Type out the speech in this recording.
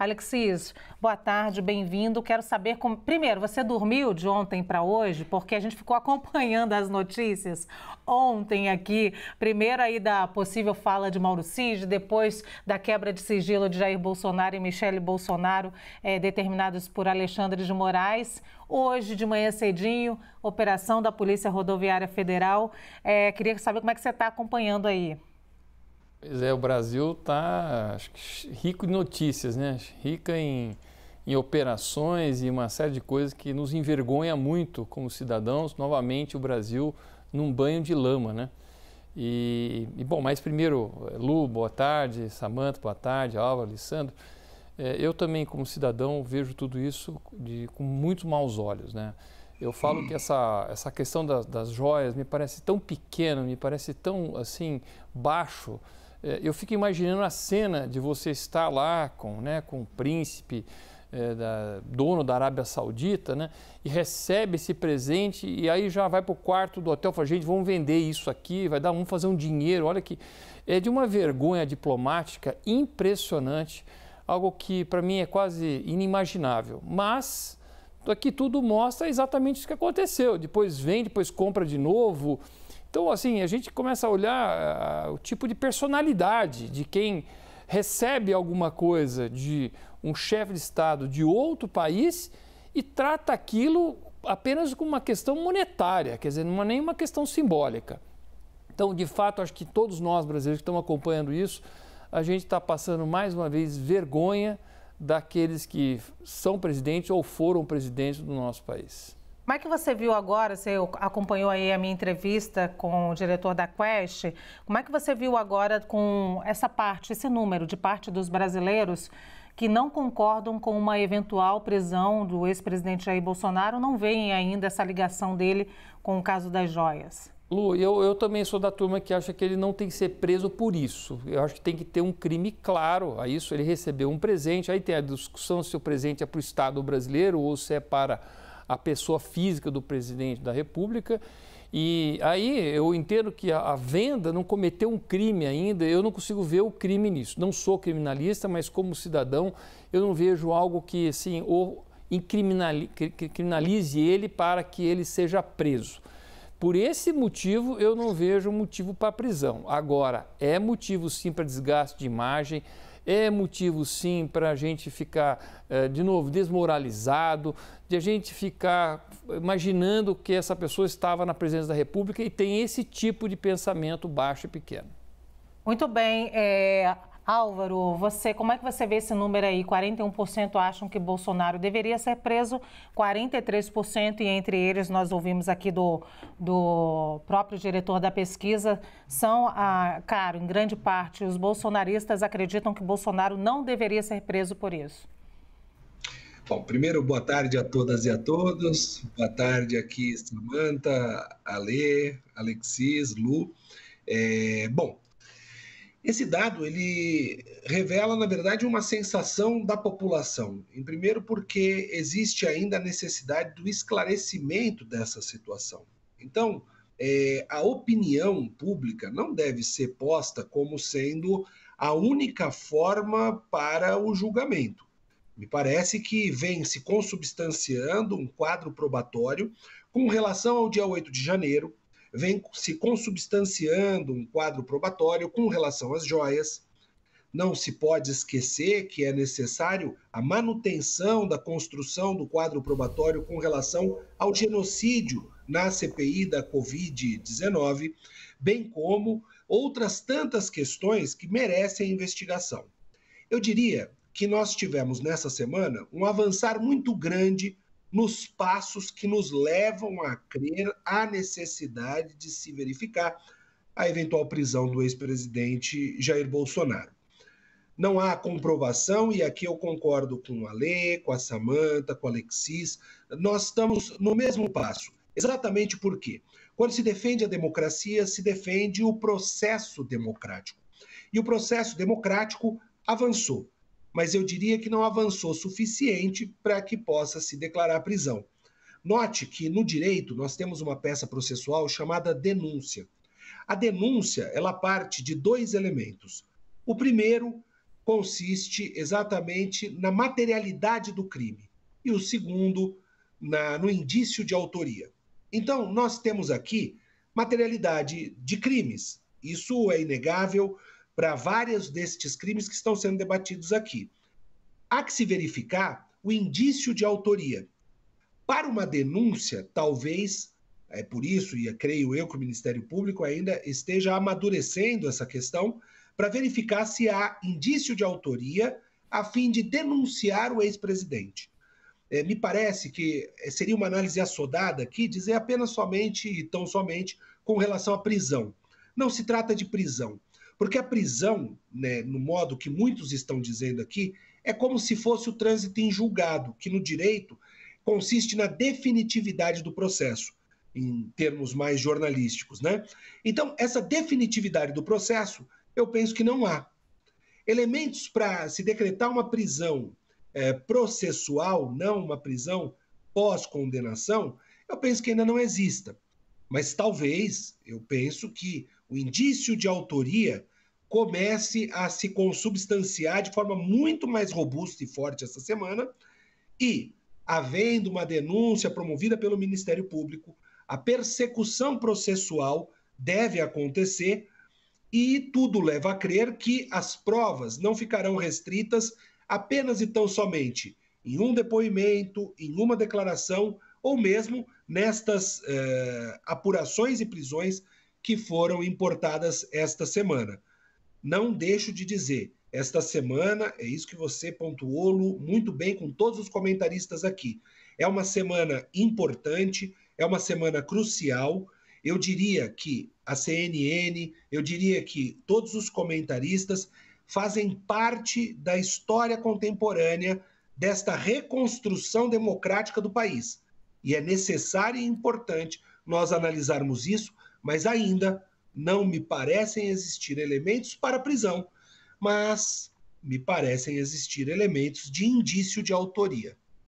Alexis, boa tarde, bem-vindo. Quero saber como. Primeiro, você dormiu de ontem para hoje? Porque a gente ficou acompanhando as notícias ontem aqui. Primeiro aí da possível fala de Mauro Cid, depois da quebra de sigilo de Jair Bolsonaro e Michele Bolsonaro, é, determinados por Alexandre de Moraes. Hoje, de manhã cedinho, operação da Polícia Rodoviária Federal. É, queria saber como é que você está acompanhando aí. Pois é, o Brasil está rico de notícias, né? Rica em, em operações e uma série de coisas que nos envergonha muito como cidadãos. Novamente, o Brasil num banho de lama, né? E, e bom, mas primeiro, eh, Lu, boa tarde, Samanta, boa tarde, Alva, Alessandro. É, eu também, como cidadão, vejo tudo isso de, com muitos maus olhos, né? Eu falo que essa, essa questão das, das joias me parece tão pequena, me parece tão, assim, baixo, é, eu fico imaginando a cena de você estar lá com, né, com o príncipe, é, da, dono da Arábia Saudita, né, e recebe esse presente e aí já vai para o quarto do hotel e fala, gente, vamos vender isso aqui, vai dar, vamos fazer um dinheiro, olha que... É de uma vergonha diplomática impressionante, algo que para mim é quase inimaginável, mas... Aqui tudo mostra exatamente o que aconteceu. Depois vem, depois compra de novo, então, assim, a gente começa a olhar uh, o tipo de personalidade de quem recebe alguma coisa de um chefe de Estado de outro país e trata aquilo apenas como uma questão monetária, quer dizer, não é nem uma questão simbólica. Então, de fato, acho que todos nós brasileiros que estamos acompanhando isso, a gente está passando mais uma vez vergonha daqueles que são presidentes ou foram presidentes do nosso país. Como é que você viu agora, você acompanhou aí a minha entrevista com o diretor da Quest, como é que você viu agora com essa parte, esse número de parte dos brasileiros que não concordam com uma eventual prisão do ex-presidente Jair Bolsonaro, não veem ainda essa ligação dele com o caso das joias? Lu, eu, eu também sou da turma que acha que ele não tem que ser preso por isso. Eu acho que tem que ter um crime claro a isso. Ele recebeu um presente, aí tem a discussão se o presente é para o Estado brasileiro ou se é para a pessoa física do presidente da República. E aí eu entendo que a, a, venda não cometeu um crime ainda, eu não consigo ver o crime nisso. Não sou criminalista, mas como cidadão, eu não vejo algo que assim, ou criminalize ele para que ele seja preso. Por esse motivo, eu não vejo motivo para prisão. Agora, é motivo sim para desgaste de imagem, é motivo sim para a gente ficar, eh, de novo, desmoralizado, de a gente ficar imaginando que essa pessoa estava na presidência da República e tem esse tipo de pensamento baixo e pequeno. Muito bem. É... Álvaro, você, como é que você vê esse número aí? 41% acham que Bolsonaro deveria ser preso, 43% e entre eles nós ouvimos aqui do, do próprio diretor da pesquisa, são, ah, claro, em grande parte os bolsonaristas acreditam que Bolsonaro não deveria ser preso por isso. Bom, primeiro, boa tarde a todas e a todos. Boa tarde aqui, Samanta, Ale, Alexis, Lu. É, bom, esse dado ele revela, na verdade, uma sensação da população. Em primeiro, porque existe ainda a necessidade do esclarecimento dessa situação. Então, é, a opinião pública não deve ser posta como sendo a única forma para o julgamento. Me parece que vem se consubstanciando um quadro probatório com relação ao dia 8 de janeiro, vem se consubstanciando um quadro probatório com relação às joias. Não se pode esquecer que é necessário a manutenção da construção do quadro probatório com relação ao genocídio na CPI da Covid-19, bem como outras tantas questões que merecem investigação. Eu diria que nós tivemos nessa semana um avançar muito grande nos passos que nos levam a crer a necessidade de se verificar a eventual prisão do ex-presidente Jair Bolsonaro. Não há comprovação, e aqui eu concordo com a Lê, com a Samanta, com a Alexis, nós estamos no mesmo passo. Exatamente por quê? Quando se defende a democracia, se defende o processo democrático. E o processo democrático avançou mas eu diria que não avançou suficiente para que possa se declarar prisão. Note que no direito nós temos uma peça processual chamada denúncia. A denúncia, ela parte de dois elementos. O primeiro consiste exatamente na materialidade do crime e o segundo na, no indício de autoria. Então, nós temos aqui materialidade de crimes. Isso é inegável, para vários destes crimes que estão sendo debatidos aqui. Há que se verificar o indício de autoria. Para uma denúncia, talvez, é por isso, e creio eu que o Ministério Público ainda esteja amadurecendo essa questão, para verificar se há indício de autoria a fim de denunciar o ex-presidente. É, me parece que seria uma análise assodada aqui dizer apenas somente e tão somente com relação à prisão. Não se trata de prisão. Porque a prisão, né, no modo que muitos estão dizendo aqui, é como se fosse o trânsito em julgado, que no direito consiste na definitividade do processo, em termos mais jornalísticos, né? Então, essa definitividade do processo, eu penso que não há. Elementos para se decretar uma prisão é, processual, não uma prisão pós-condenação, eu penso que ainda não exista. Mas talvez, eu penso que o indício de autoria comece a se consubstanciar de forma muito mais robusta e forte essa semana e, havendo uma denúncia promovida pelo Ministério Público, a persecução processual deve acontecer e tudo leva a crer que as provas não ficarão restritas apenas e tão somente em um depoimento, em uma declaração ou mesmo nestas eh, apurações e prisões que foram importadas esta semana. Não deixo de dizer, esta semana, é isso que você pontuou Lu, muito bem com todos os comentaristas aqui. É uma semana importante, é uma semana crucial. Eu diria que a CNN, eu diria que todos os comentaristas fazem parte da história contemporânea desta reconstrução democrática do país. E é necessário e importante nós analisarmos isso mas ainda não me parecem existir elementos para prisão, mas me parecem existir elementos de indício de autoria.